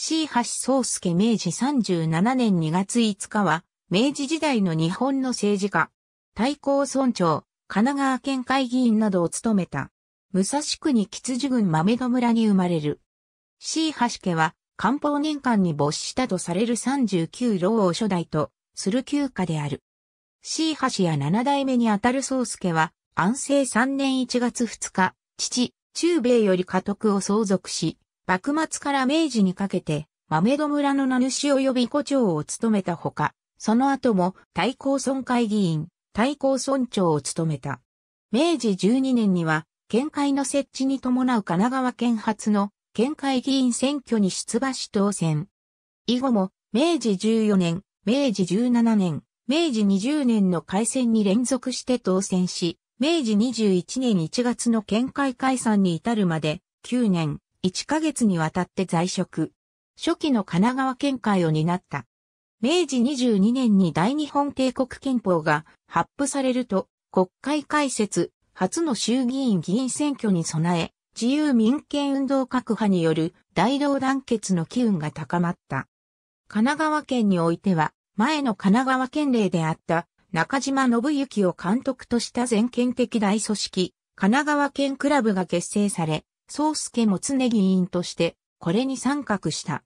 椎橋宗介明治37年2月5日は、明治時代の日本の政治家、大公村長、神奈川県会議員などを務めた。武蔵国吉次郡豆戸村に生まれる。椎橋家は、官報年間に没したとされる39老を初代と、する旧家である。椎橋や七代目にあたる宗介は、安政3年1月2日、父、中米より家督を相続し、幕末から明治にかけて、豆戸村の名主及び古長を務めたほか、その後も対抗村会議員、対抗村長を務めた。明治12年には、県会の設置に伴う神奈川県初の県会議員選挙に出馬し当選。以後も、明治14年、明治17年、明治20年の改選に連続して当選し、明治21年1月の県会解散に至るまで9年、1ヶ月にわたって在職。初期の神奈川県会を担った。明治22年に大日本帝国憲法が発布されると、国会開設、初の衆議院議員選挙に備え、自由民権運動各派による大同団結の機運が高まった。神奈川県においては、前の神奈川県令であった中島信之を監督とした全県的大組織、神奈川県クラブが結成され、宗介も常議員として、これに参画した。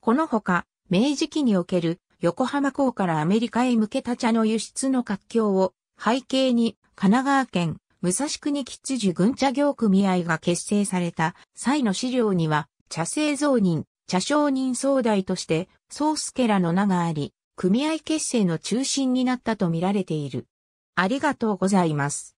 このほか、明治期における横浜港からアメリカへ向けた茶の輸出の活況を背景に神奈川県武蔵国吉次軍茶業組合が結成された際の資料には茶製造人、茶商人総代として宗介らの名があり、組合結成の中心になったとみられている。ありがとうございます。